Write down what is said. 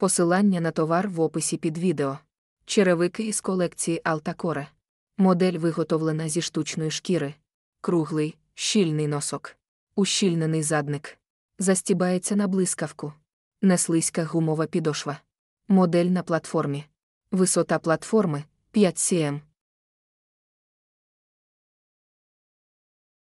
Посилання на товар в описі під відео. Черевики із колекції Алтакоре. Модель виготовлена зі штучної шкіри. Круглий, щільний носок. Ущільнений задник. Застібається на блискавку. Неслизька гумова підошва. Модель на платформі. Висота платформи 5 см.